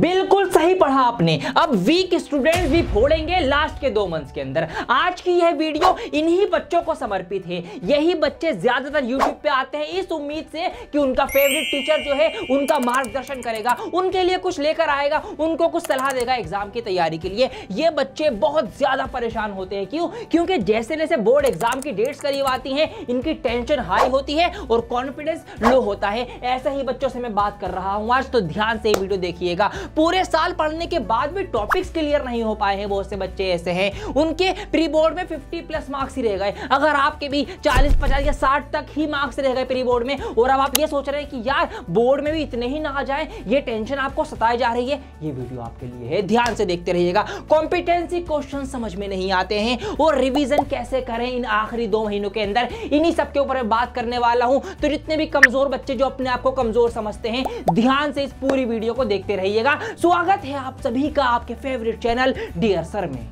बिल्कुल सही पढ़ा आपने अब वीक स्टूडेंट भी फोड़ेंगे लास्ट के दो मंथ्स के अंदर आज की यह वीडियो इन्हीं बच्चों को समर्पित है यही बच्चे ज्यादातर यूट्यूब पे आते हैं इस उम्मीद से कि उनका फेवरेट टीचर जो है उनका मार्गदर्शन करेगा उनके लिए कुछ लेकर आएगा उनको कुछ सलाह देगा एग्जाम की तैयारी के लिए ये बच्चे बहुत ज्यादा परेशान होते हैं क्यों क्योंकि जैसे जैसे बोर्ड एग्जाम की डेट्स करीब आती हैं इनकी टेंशन हाई होती है और कॉन्फिडेंस लो होता है ऐसे ही बच्चों से मैं बात कर रहा हूँ आज तो ध्यान से वीडियो देखिएगा पूरे साल पढ़ने के बाद भी टॉपिक्स क्लियर नहीं हो पाए हैं बहुत से बच्चे ऐसे हैं उनके प्री बोर्ड में फिफ्टी प्लस मार्क्स ही रह गए अगर आपके भी चालीस पचास या साठ तक ही मार्क्स रह गए प्री बोर्ड में और अब आप ये सोच रहे हैं कि यार बोर्ड में भी इतने ही ना आ जाए ये टेंशन आपको सताई जा रही है ये वीडियो आपके लिए है ध्यान से देखते रहिएगा कॉम्पिटेंसी क्वेश्चन समझ में नहीं आते हैं और रिविजन कैसे करें इन आखिरी दो महीनों के अंदर इन्हीं सबके ऊपर बात करने वाला हूं तो जितने भी कमजोर बच्चे जो अपने आप को कमजोर समझते हैं ध्यान से इस पूरी वीडियो को देखते रहिएगा का स्वागत है आप सभी का आपके फेवरेट चैनल डियर सर में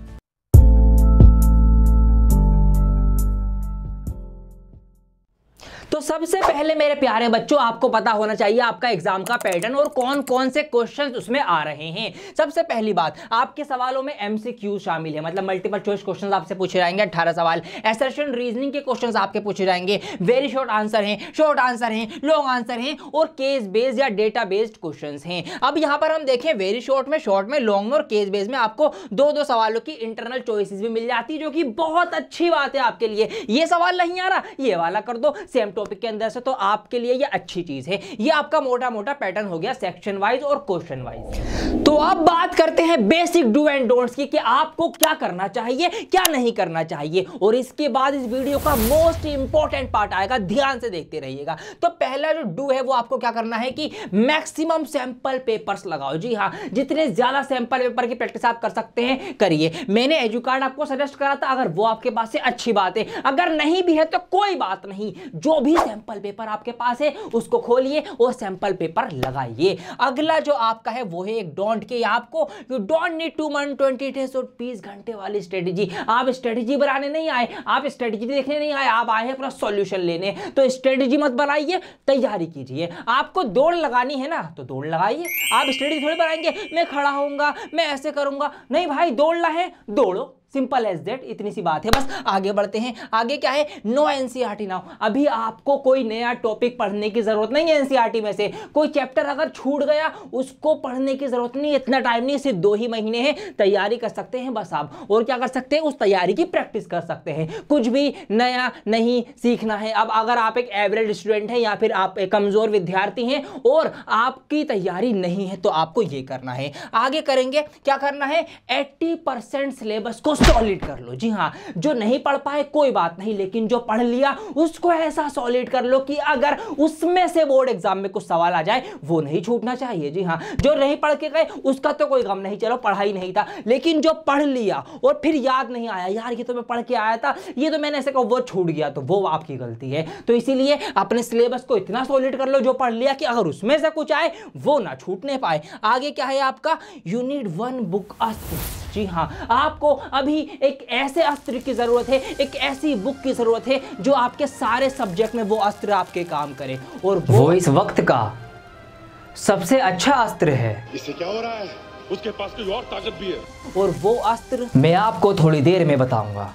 तो सबसे पहले मेरे प्यारे बच्चों आपको पता होना चाहिए आपका एग्जाम का पैटर्न और कौन कौन से क्वेश्चन उसमें आ रहे हैं सबसे पहली बात आपके सवालों में एमसीक्यू शामिल है मतलब मल्टीपल चॉइस क्वेश्चन आपसे पूछे जाएंगे अठारह सवाल एसेशन रीजनिंग के क्वेश्चन आपके पूछे जाएंगे वेरी शॉर्ट आंसर हैं शॉर्ट आंसर हैं लॉन्ग आंसर हैं और केस बेस्ड या डेटा बेस्ड क्वेश्चन हैं अब यहाँ पर हम देखें वेरी शॉर्ट में शॉर्ट में लॉन्ग में और केस बेस में आपको दो दो सवालों की इंटरनल चॉइसिस भी मिल जाती है जो कि बहुत अच्छी बात है आपके लिए ये सवाल नहीं आ रहा ये वाला कर दो सेम टॉपिक के अंदर से तो आपके लिए ये अच्छी चीज है ये आपका मोटा मोटा पैटर्न हो गया सेक्शन वाइज और क्वेश्चन वाइज तो अब बात करते हैं बेसिक डू एंड डोंट्स की कि आपको क्या करना चाहिए क्या नहीं करना चाहिए और इसके बाद इस वीडियो का मोस्ट इंपॉर्टेंट पार्ट आएगा ध्यान से देखते रहिएगा तो पहला जो डू है वो आपको क्या करना है कि मैक्सिमम सैंपल पेपर्स लगाओ जी हाँ जितने ज्यादा सैंपल पेपर की प्रैक्टिस आप कर सकते हैं करिए मैंने एजुकार्ड आपको सजेस्ट करा था अगर वो आपके पास से अच्छी बात है अगर नहीं भी है तो कोई बात नहीं जो भी भी सैंपल पेपर आपके पास है उसको खोलिए और सैंपल पेपर लगाइए अगला जो आपका है वो है एक डोंट के आपको यू डोंट नीड टू मन ट्वेंटी डेज और बीस घंटे वाली स्ट्रेटेजी आप स्ट्रेटेजी बनाने नहीं आए आप स्ट्रेटेजी देखने नहीं आए आप आए अपना सोल्यूशन लेने तो स्ट्रेटेजी मत बनाइए तैयारी कीजिए आपको दौड़ लगानी है ना तो दौड़ लगाइए आप स्ट्रेटेजी थोड़ी बनाएंगे मैं खड़ा होऊंगा मैं ऐसे करूंगा नहीं भाई दौड़ना है दौड़ो सिंपल एज देट इतनी सी बात है बस आगे बढ़ते हैं आगे क्या है नो टी नाउ अभी आपको कोई नया टॉपिक पढ़ने की जरूरत नहीं है टी e में से कोई चैप्टर अगर छूट गया उसको पढ़ने की जरूरत नहीं इतना टाइम नहीं सिर्फ दो ही महीने हैं तैयारी कर सकते हैं बस आप और क्या कर सकते हैं उस तैयारी की प्रैक्टिस कर सकते हैं कुछ भी नया नहीं सीखना है अब अगर आप एक एवरेज स्टूडेंट हैं या फिर आप एक कमज़ोर विद्यार्थी हैं और आपकी तैयारी नहीं है तो आपको ये करना है आगे करेंगे क्या करना है एट्टी परसेंट सिलेबस को सॉलिड कर लो जी हाँ जो नहीं पढ़ पाए कोई बात नहीं लेकिन जो पढ़ लिया उसको ऐसा सॉलिड कर लो कि अगर उसमें से बोर्ड एग्जाम में कुछ सवाल आ जाए वो नहीं छूटना चाहिए जी हाँ जो नहीं पढ़ के गए उसका तो कोई गम नहीं चलो पढ़ाई नहीं था लेकिन जो पढ़ लिया और फिर याद नहीं आया यार ये तो मैं पढ़ के आया था ये तो मैंने ऐसे कहा वो छूट गया तो वो आपकी गलती है तो इसीलिए अपने सिलेबस को इतना सॉलिड कर लो जो पढ़ लिया कि अगर उसमें से कुछ आए वो ना छूटने पाए आगे क्या है आपका यूनिट वन बुक जी हाँ आपको अभी अभी एक ऐसे अस्त्र की ज़रूरत है एक ऐसी बुक की ज़रूरत है जो आपके सारे सब्जेक्ट में वो अस्त्र आपके काम करे और वो, वो इस वक्त का सबसे अच्छा अस्त्र है इससे क्या हो रहा है उसके पास कोई और ताकत भी है और वो अस्त्र मैं आपको थोड़ी देर में बताऊंगा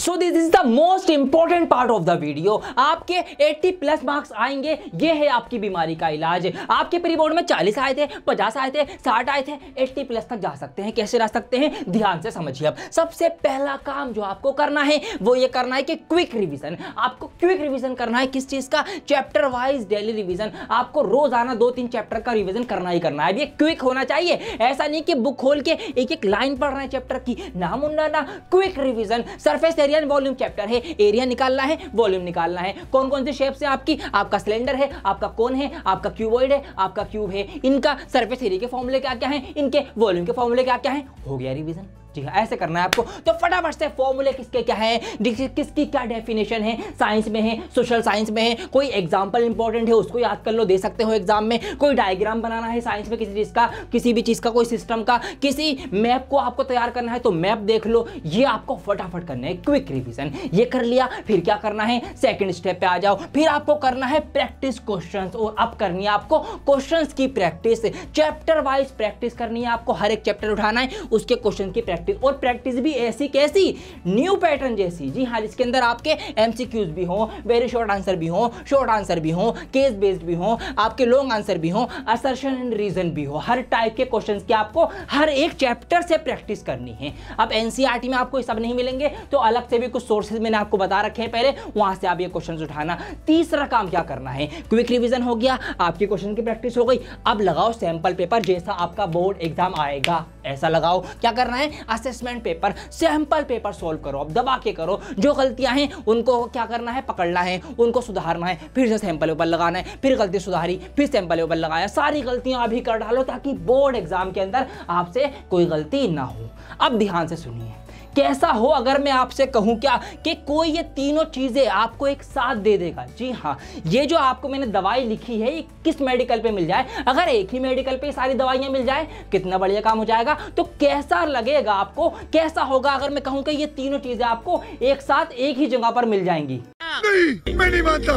so this is the most important part of the video आपके 80 प्लस मार्क्स आएंगे ये है आपकी बीमारी का इलाज आपके प्री बोर्ड में 40 आए थे 50 आए थे 60 आए थे 80 प्लस तक जा सकते हैं कैसे जा सकते हैं ध्यान से समझिए आप सबसे पहला काम जो आपको करना है वो ये करना है कि क्विक रिविजन आपको क्विक रिविजन करना है किस चीज़ का चैप्टर वाइज डेली रिविजन आपको रोजाना दो तीन चैप्टर का रिविजन करना ही करना है ये क्विक होना चाहिए ऐसा नहीं कि बुक खोल के एक एक लाइन पढ़ रहे हैं चैप्टर की नाम उन्ना quick revision surface area volume chapter है एरिया निकालना है वॉल्यूम निकालना है कौन कौन से शेप्स हैं आपकी आपका सिलेंडर है आपका कौन है आपका क्यूबॉइड है आपका क्यूब है इनका सर्फेस एरिया के फॉर्मूले क्या क्या है इनके वॉल्यूम के फॉर्मूले क्या क्या है हो गया रिविजन जी हाँ ऐसे करना है आपको तो फटाफट से फॉर्मूले किसके क्या है किसकी क्या डेफिनेशन है साइंस में है सोशल साइंस में है कोई एग्जाम्पल इंपॉर्टेंट है उसको याद कर लो दे सकते हो एग्जाम में कोई डायग्राम बनाना है साइंस में किसी चीज़ का किसी भी चीज़ का कोई सिस्टम का किसी मैप को आपको तैयार करना है तो मैप देख लो ये आपको फटाफट करना है क्विक रिविजन ये कर लिया फिर क्या करना है सेकेंड स्टेप पे आ जाओ फिर आपको करना है प्रैक्टिस क्वेश्चन और अब करनी है आपको क्वेश्चन की प्रैक्टिस चैप्टर वाइज प्रैक्टिस करनी है आपको हर एक चैप्टर उठाना है उसके क्वेश्चन की प्रैक्टिस प्रैक्टिस और प्रैक्टिस भी ऐसी कैसी न्यू पैटर्न जैसी जी हाँ जिसके अंदर आपके एम भी हों वेरी शॉर्ट आंसर भी हों शॉर्ट आंसर भी हों केस बेस्ड भी हों आपके लॉन्ग आंसर भी हों असर्शन एंड रीजन भी हो हर टाइप के क्वेश्चन की आपको हर एक चैप्टर से प्रैक्टिस करनी है अब एन e में आपको ये सब नहीं मिलेंगे तो अलग से भी कुछ सोर्सेज मैंने आपको बता रखे हैं पहले वहाँ से आप ये क्वेश्चन उठाना तीसरा काम क्या करना है क्विक रिविजन हो गया आपके क्वेश्चन की प्रैक्टिस हो गई अब लगाओ सैंपल पेपर जैसा आपका बोर्ड एग्जाम आएगा ऐसा लगाओ क्या करना है assessment paper sample paper solve करो अब दबा के करो जो गलतियाँ हैं उनको क्या करना है पकड़ना है उनको सुधारना है फिर से सैंपल पेपर लगाना है फिर गलती सुधारी फिर सैंपल पेपर लगाया सारी गलतियाँ अभी कर डालो ताकि बोर्ड एग्जाम के अंदर आपसे कोई गलती ना हो अब ध्यान से सुनिए कैसा हो अगर मैं आपसे कहूं क्या कि कोई ये तीनों चीज़ें आपको एक साथ दे देगा जी हाँ ये जो आपको मैंने दवाई लिखी है ये किस मेडिकल पे मिल जाए अगर एक ही मेडिकल पे सारी दवाइयाँ मिल जाए कितना बढ़िया काम हो जाएगा तो कैसा लगेगा आपको कैसा होगा अगर मैं कहूँ की ये तीनों चीजें आपको एक साथ एक ही जगह पर मिल जाएंगी नहीं मैं नहीं मानता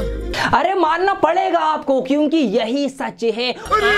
अरे मानना पड़ेगा आपको क्योंकि यही सच है अरे,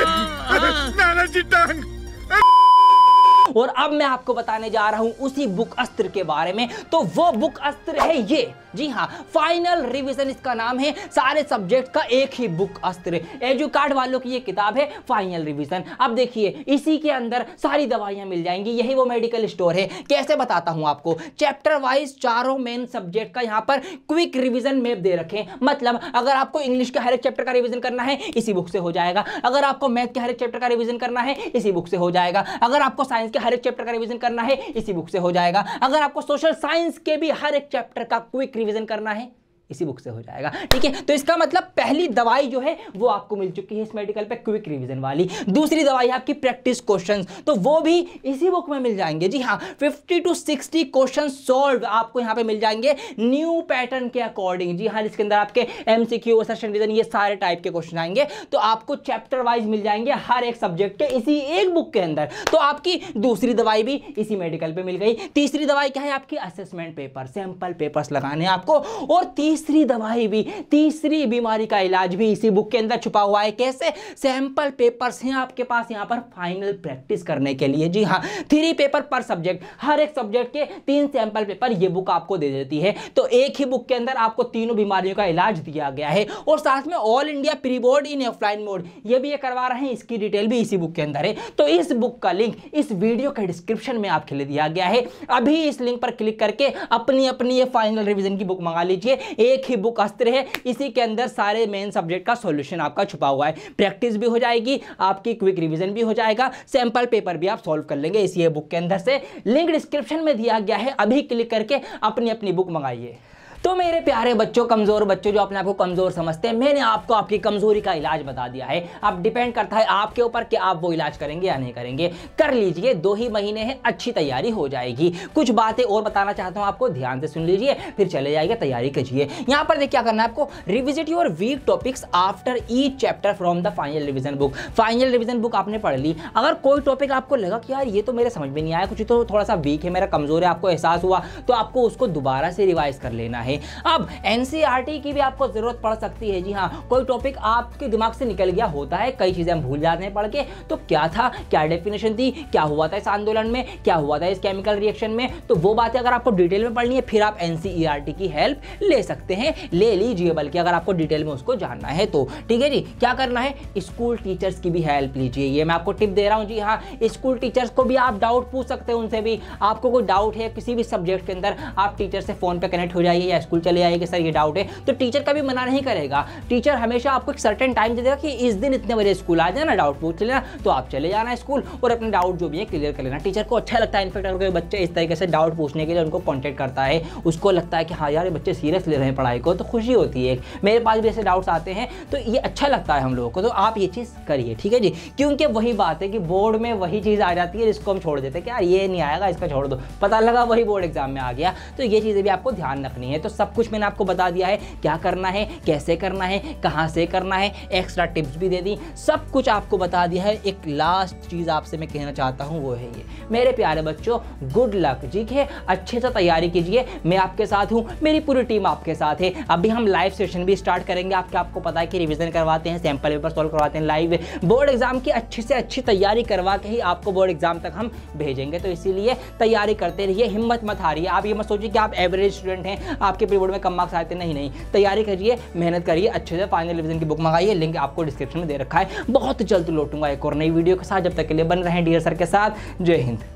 और अब मैं आपको बताने जा रहा हूं उसी बुक अस्त्र के बारे में तो वो बुक अस्त्र है ये जी हाँ फाइनल रिविजन इसका नाम है सारे सब्जेक्ट का एक ही बुक अस्त्र एजुकार्ड वालों की ये किताब है फाइनल रिविजन अब देखिए इसी के अंदर सारी दवाइयाँ मिल जाएंगी यही वो मेडिकल स्टोर है कैसे बताता हूँ आपको चैप्टर वाइज चारों मेन सब्जेक्ट का यहाँ पर क्विक रिविजन मैप दे रखें मतलब अगर आपको इंग्लिश के हर एक चैप्टर का रिविजन करना है इसी बुक से हो जाएगा अगर आपको मैथ के हर एक चैप्टर का रिविजन करना है इसी बुक से हो जाएगा अगर आपको साइंस के हर एक चैप्टर का रिविजन करना है इसी बुक से हो जाएगा अगर आपको सोशल साइंस के भी हर एक चैप्टर का क्विक रिविजन करना है इसी बुक से हो जाएगा ठीक है तो इसका मतलब पहली दवाई जो है वो आपको मिल चुकी है इस मेडिकल पे क्विक रिवीजन वाली दूसरी दवाई है आपकी प्रैक्टिस क्वेश्चन तो वो भी इसी बुक में मिल जाएंगे जी हाँ fifty two sixty question solve आपको यहाँ पे मिल जाएंगे न्यू पैटर्न के अकॉर्डिंग जी हाँ जिसके अंदर आपके M C Q session reason ये सारे टाइप के क्वेश्चन आएंगे तो आपको चैप्टर वाइज मिल जाएंगे हर एक सब्जेक्ट के इसी एक बुक के अंदर तो आपकी दूसरी दवाई भी इसी मेडिकल पर मिल गई तीसरी दवाई क्या है आपकी असेसमेंट पेपर सैंपल पेपर्स लगाने आपको और तीसरी तीसरी दवाई भी तीसरी बीमारी का इलाज भी इसी बुक के अंदर छुपा हुआ है कैसे सैंपल पेपर्स हैं आपके पास यहाँ पर फाइनल प्रैक्टिस करने के लिए जी हाँ थ्री पेपर पर सब्जेक्ट हर एक सब्जेक्ट के तीन सैंपल पेपर ये बुक आपको दे देती है तो एक ही बुक के अंदर आपको तीनों बीमारियों का इलाज दिया गया है और साथ में all India pre board in offline mode ये भी ये करवा रहे हैं इसकी डिटेल भी इसी बुक के अंदर है तो इस बुक का लिंक इस वीडियो के डिस्क्रिप्शन में आपके लिए दिया गया है अभी इस लिंक पर क्लिक करके अपनी अपनी ये फाइनल रिविजन की बुक मंगा लीजिए एक ही बुक अस्त्र है इसी के अंदर सारे मेन सब्जेक्ट का सोल्यूशन आपका छुपा हुआ है प्रैक्टिस भी हो जाएगी आपकी क्विक रिविजन भी हो जाएगा सैम्पल पेपर भी आप सॉल्व कर लेंगे इसी बुक के अंदर से लिंक डिस्क्रिप्शन में दिया गया है अभी क्लिक करके अपनी अपनी बुक मंगाइए तो मेरे प्यारे बच्चों कमज़ोर बच्चों जो अपने आपको कमज़ोर समझते हैं मैंने आपको आपकी कमज़ोरी का इलाज बता दिया है अब डिपेंड करता है आपके ऊपर कि आप वो इलाज करेंगे या नहीं करेंगे कर लीजिए दो ही महीने हैं अच्छी तैयारी हो जाएगी कुछ बातें और बताना चाहता हूँ आपको ध्यान से सुन लीजिए फिर चले जाइए तैयारी कीजिए यहाँ पर देखिए क्या करना है आपको revisit your weak topics after each chapter from the final revision book final revision book आपने पढ़ ली अगर कोई टॉपिक आपको लगा कि यार ये तो मेरे समझ में नहीं आया कुछ तो थोड़ा सा वीक है मेरा कमज़ोर है आपको एहसास हुआ तो आपको उसको दोबारा से रिवाइज कर लेना है में अब एनसीईआरटी e की भी आपको ज़रूरत पड़ सकती है जी हाँ कोई टॉपिक आपके दिमाग से निकल गया होता है कई चीज़ें हम भूल जाते हैं पढ़ के तो क्या था क्या डेफिनेशन थी क्या हुआ था इस आंदोलन में क्या हुआ था इस केमिकल रिएक्शन में तो वो बातें अगर आपको डिटेल में पढ़नी है फिर आप एन e की हेल्प ले सकते हैं ले लीजिए बल्कि अगर आपको डिटेल में उसको जानना है तो ठीक है जी क्या करना है स्कूल टीचर्स की भी हेल्प लीजिए ये मैं आपको टिप दे रहा हूँ जी हाँ स्कूल टीचर्स को भी आप डाउट पूछ सकते हैं उनसे भी आपको कोई डाउट है किसी भी सब्जेक्ट के अंदर आप टीचर से फ़ोन पर कनेक्ट हो जाइए या स्कूल चले जाएंगे सर ये डाउट है तो टीचर कभी मना नहीं करेगा टीचर हमेशा आपको एक सर्टन टाइम दे देगा कि इस दिन इतने बजे स्कूल आ ना डाउट पूछ लेना तो आप चले जाना स्कूल और अपने डाउट जो भी है क्लियर कर लेना टीचर को अच्छा लगता है इनफेक्ट अगर बच्चे इस तरीके से डाउट पूछने के लिए उनको कॉन्टैक्ट करता है उसको लगता है कि हाँ यार बच्चे सीरियस ले रहे हैं पढ़ाई को तो खुशी होती है मेरे पास भी ऐसे डाउट्स आते हैं तो ये अच्छा लगता है हम लोगों को तो आप ये चीज़ करिए ठीक है जी क्योंकि वही बात है कि बोर्ड में वही चीज़ आ जाती है जिसको हम छोड़ देते हैं कि यार ये नहीं आएगा इसका छोड़ दो पता लगा वही बोर्ड एग्जाम में आ गया तो ये चीज़ें भी आपको ध्यान रखनी है तो सब कुछ मैंने आपको बता दिया है क्या करना है कैसे करना है कहाँ से करना है एक्स्ट्रा टिप्स भी दे दी सब कुछ आपको बता दिया है एक लास्ट चीज़ आपसे मैं कहना चाहता हूँ वो है ये मेरे प्यारे बच्चों गुड लक ठीक है अच्छे से तैयारी कीजिए मैं आपके साथ हूँ मेरी पूरी टीम आपके साथ है अभी हम लाइव सेशन भी स्टार्ट करेंगे आपके आपको पता है कि रिविजन करवाते हैं सैम्पल पेपर सॉल्व करवाते हैं लाइव बोर्ड एग्जाम की अच्छे से अच्छी तैयारी करवा के ही आपको बोर्ड एग्जाम तक हम भेजेंगे तो इसीलिए तैयारी करते रहिए हिम्मत मत हारिए आप ये मत सोचिए कि आप एवरेज स्टूडेंट हैं आपके आपके प्री बोर्ड में कम मार्क्स आते नहीं नहीं तैयारी करिए मेहनत करिए अच्छे से फाइनल रिविजन की बुक मंगाइए लिंक आपको डिस्क्रिप्शन में दे रखा है बहुत जल्द लौटूंगा एक और नई वीडियो के साथ जब तक के लिए बन रहे हैं डियर सर के साथ जय हिंद